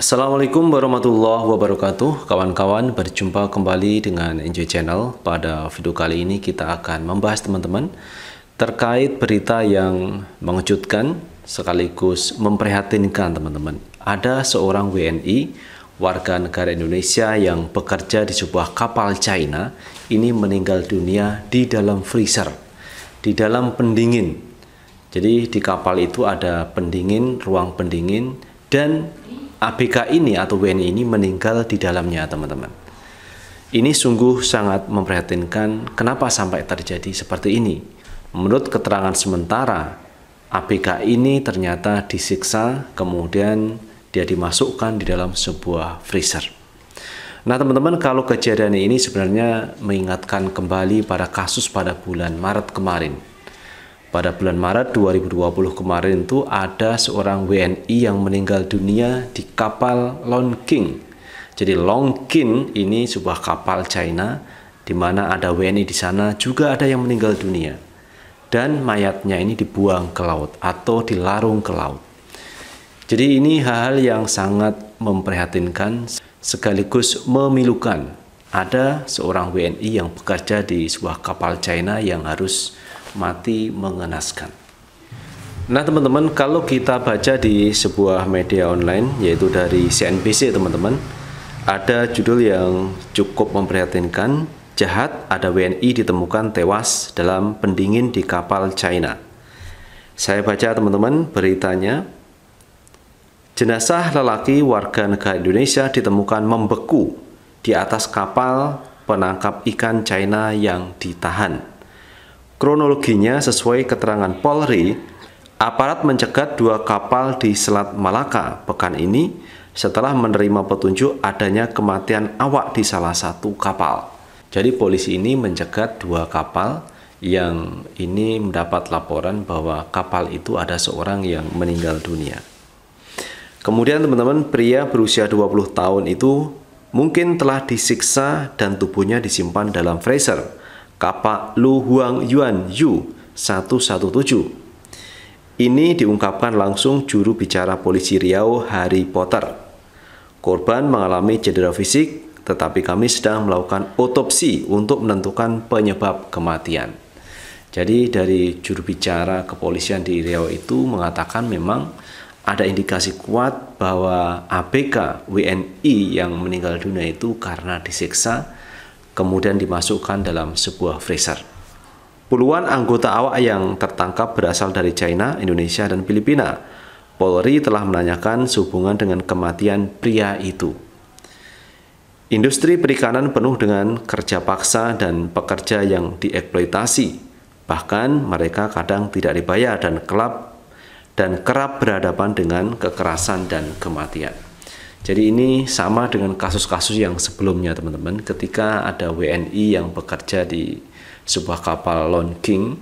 Assalamualaikum warahmatullahi wabarakatuh Kawan-kawan berjumpa kembali dengan Enjoy Channel Pada video kali ini kita akan membahas teman-teman Terkait berita yang mengejutkan sekaligus memprihatinkan teman-teman Ada seorang WNI warga negara Indonesia yang bekerja di sebuah kapal China Ini meninggal dunia di dalam freezer Di dalam pendingin Jadi di kapal itu ada pendingin, ruang pendingin dan ABK ini atau WNI ini meninggal di dalamnya teman-teman. Ini sungguh sangat memprihatinkan kenapa sampai terjadi seperti ini. Menurut keterangan sementara, ABK ini ternyata disiksa kemudian dia dimasukkan di dalam sebuah freezer. Nah teman-teman kalau kejadian ini sebenarnya mengingatkan kembali pada kasus pada bulan Maret kemarin pada bulan Maret 2020 kemarin itu ada seorang WNI yang meninggal dunia di kapal Long King. Jadi Long King ini sebuah kapal China di mana ada WNI di sana juga ada yang meninggal dunia. Dan mayatnya ini dibuang ke laut atau dilarung ke laut. Jadi ini hal-hal yang sangat memprihatinkan sekaligus memilukan. Ada seorang WNI yang bekerja di sebuah kapal China yang harus mati mengenaskan. Nah teman-teman kalau kita baca di sebuah media online yaitu dari CNBC teman-teman ada judul yang cukup memprihatinkan jahat ada WNI ditemukan tewas dalam pendingin di kapal China. Saya baca teman-teman beritanya Jenazah lelaki warga negara Indonesia ditemukan membeku di atas kapal penangkap ikan China yang ditahan. Kronologinya sesuai keterangan Polri, aparat mencegat dua kapal di Selat Malaka pekan ini setelah menerima petunjuk adanya kematian awak di salah satu kapal. Jadi polisi ini mencegat dua kapal yang ini mendapat laporan bahwa kapal itu ada seorang yang meninggal dunia. Kemudian teman-teman, pria berusia 20 tahun itu mungkin telah disiksa dan tubuhnya disimpan dalam freezer Kapak Lu Huang Yuan Yu 117. Ini diungkapkan langsung juru bicara polisi Riau Harry Potter. Korban mengalami cedera fisik, tetapi kami sedang melakukan otopsi untuk menentukan penyebab kematian. Jadi dari juru bicara kepolisian di Riau itu mengatakan memang ada indikasi kuat bahwa ABK WNI yang meninggal dunia itu karena disiksa kemudian dimasukkan dalam sebuah freezer. Puluhan anggota awak yang tertangkap berasal dari China, Indonesia, dan Filipina. Polri telah menanyakan sehubungan dengan kematian pria itu. Industri perikanan penuh dengan kerja paksa dan pekerja yang dieksploitasi. Bahkan mereka kadang tidak dibayar dan kelab dan kerap berhadapan dengan kekerasan dan kematian. Jadi ini sama dengan kasus-kasus yang sebelumnya teman-teman ketika ada WNI yang bekerja di sebuah kapal Lone King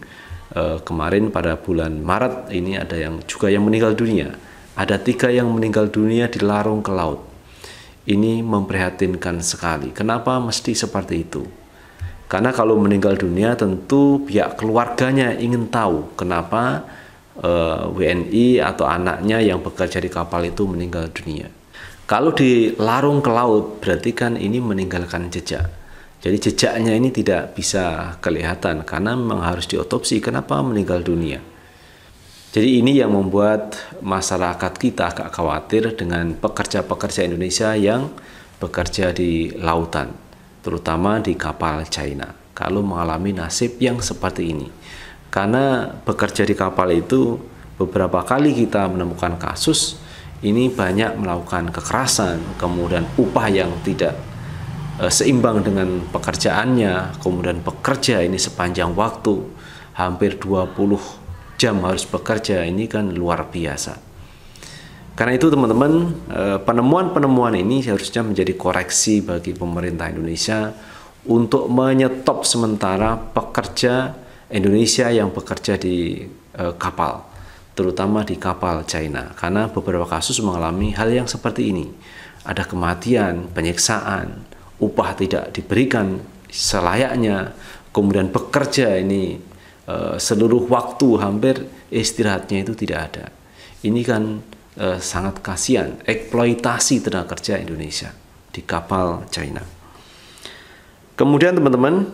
eh, kemarin pada bulan Maret ini ada yang juga yang meninggal dunia. Ada tiga yang meninggal dunia di larung ke laut. Ini memprihatinkan sekali. Kenapa mesti seperti itu? Karena kalau meninggal dunia tentu pihak keluarganya ingin tahu kenapa eh, WNI atau anaknya yang bekerja di kapal itu meninggal dunia kalau dilarung ke laut, berarti kan ini meninggalkan jejak. Jadi jejaknya ini tidak bisa kelihatan karena memang harus diotopsi. Kenapa meninggal dunia? Jadi ini yang membuat masyarakat kita agak khawatir dengan pekerja-pekerja Indonesia yang bekerja di lautan, terutama di kapal China. Kalau mengalami nasib yang seperti ini, karena bekerja di kapal itu beberapa kali kita menemukan kasus ini banyak melakukan kekerasan, kemudian upah yang tidak e, seimbang dengan pekerjaannya, kemudian bekerja ini sepanjang waktu hampir 20 jam harus bekerja, ini kan luar biasa. Karena itu teman-teman, e, penemuan-penemuan ini seharusnya menjadi koreksi bagi pemerintah Indonesia untuk menyetop sementara pekerja Indonesia yang bekerja di e, kapal terutama di kapal China, karena beberapa kasus mengalami hal yang seperti ini. Ada kematian, penyiksaan, upah tidak diberikan selayaknya, kemudian bekerja ini eh, seluruh waktu hampir istirahatnya itu tidak ada. Ini kan eh, sangat kasihan, eksploitasi tenaga kerja Indonesia di kapal China. Kemudian teman-teman,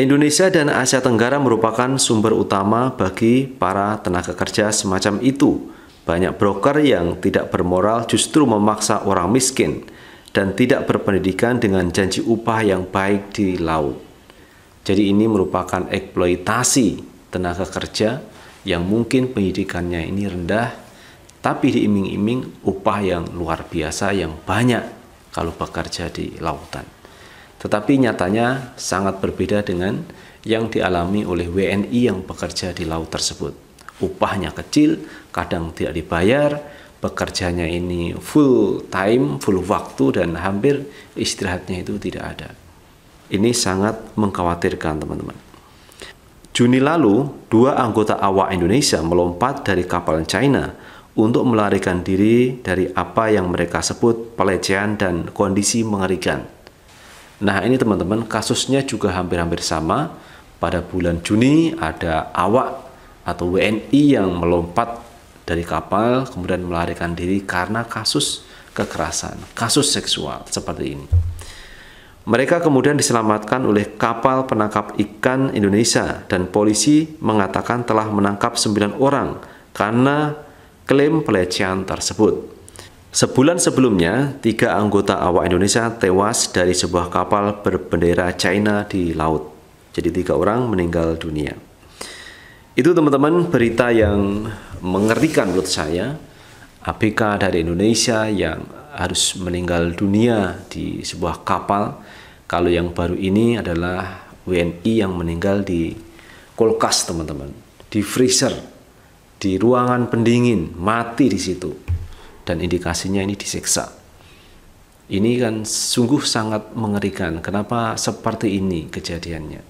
Indonesia dan Asia Tenggara merupakan sumber utama bagi para tenaga kerja semacam itu. Banyak broker yang tidak bermoral justru memaksa orang miskin dan tidak berpendidikan dengan janji upah yang baik di laut. Jadi ini merupakan eksploitasi tenaga kerja yang mungkin pendidikannya ini rendah tapi diiming-iming upah yang luar biasa yang banyak kalau bekerja di lautan. Tetapi nyatanya sangat berbeda dengan yang dialami oleh WNI yang bekerja di laut tersebut. Upahnya kecil, kadang tidak dibayar, bekerjanya ini full time, full waktu dan hampir istirahatnya itu tidak ada. Ini sangat mengkhawatirkan teman-teman. Juni lalu, dua anggota awak Indonesia melompat dari kapal China untuk melarikan diri dari apa yang mereka sebut pelecehan dan kondisi mengerikan. Nah ini teman-teman kasusnya juga hampir-hampir sama. Pada bulan Juni ada awak atau WNI yang melompat dari kapal kemudian melarikan diri karena kasus kekerasan, kasus seksual seperti ini. Mereka kemudian diselamatkan oleh kapal penangkap ikan Indonesia dan polisi mengatakan telah menangkap sembilan orang karena klaim pelecehan tersebut. Sebulan sebelumnya, tiga anggota awak Indonesia tewas dari sebuah kapal berbendera China di laut. Jadi tiga orang meninggal dunia. Itu teman-teman berita yang mengerikan menurut saya. ABK dari Indonesia yang harus meninggal dunia di sebuah kapal. Kalau yang baru ini adalah WNI yang meninggal di kulkas teman-teman. Di freezer, di ruangan pendingin, mati di situ dan indikasinya ini disiksa. Ini kan sungguh sangat mengerikan. Kenapa seperti ini kejadiannya?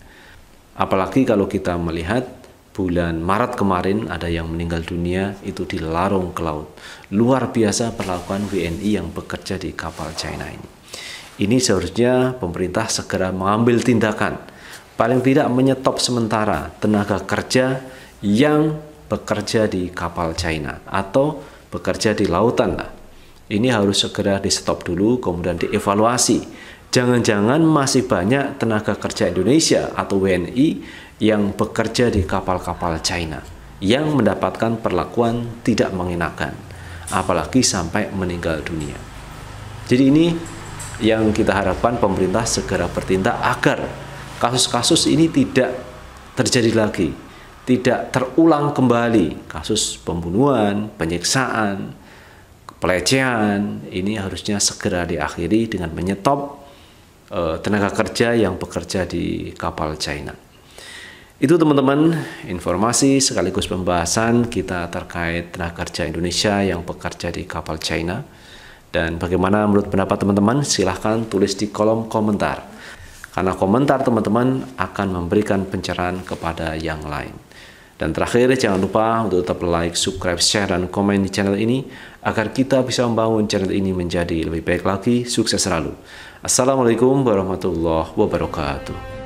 Apalagi kalau kita melihat bulan Maret kemarin ada yang meninggal dunia itu di larung ke laut. Luar biasa perlakuan WNI yang bekerja di kapal China ini. Ini seharusnya pemerintah segera mengambil tindakan paling tidak menyetop sementara tenaga kerja yang bekerja di kapal China atau bekerja di lautan lah. Ini harus segera di stop dulu, kemudian dievaluasi. Jangan-jangan masih banyak tenaga kerja Indonesia atau WNI yang bekerja di kapal-kapal China yang mendapatkan perlakuan tidak mengenakan, apalagi sampai meninggal dunia. Jadi ini yang kita harapkan pemerintah segera bertindak agar kasus-kasus ini tidak terjadi lagi tidak terulang kembali kasus pembunuhan, penyiksaan, pelecehan ini harusnya segera diakhiri dengan menyetop uh, tenaga kerja yang bekerja di kapal China. Itu teman-teman informasi sekaligus pembahasan kita terkait tenaga kerja Indonesia yang bekerja di kapal China. Dan bagaimana menurut pendapat teman-teman? Silahkan tulis di kolom komentar. Karena komentar teman-teman akan memberikan pencerahan kepada yang lain. Dan terakhir, jangan lupa untuk tetap like, subscribe, share, dan komen di channel ini agar kita bisa membangun channel ini menjadi lebih baik lagi, sukses selalu. Assalamualaikum warahmatullahi wabarakatuh.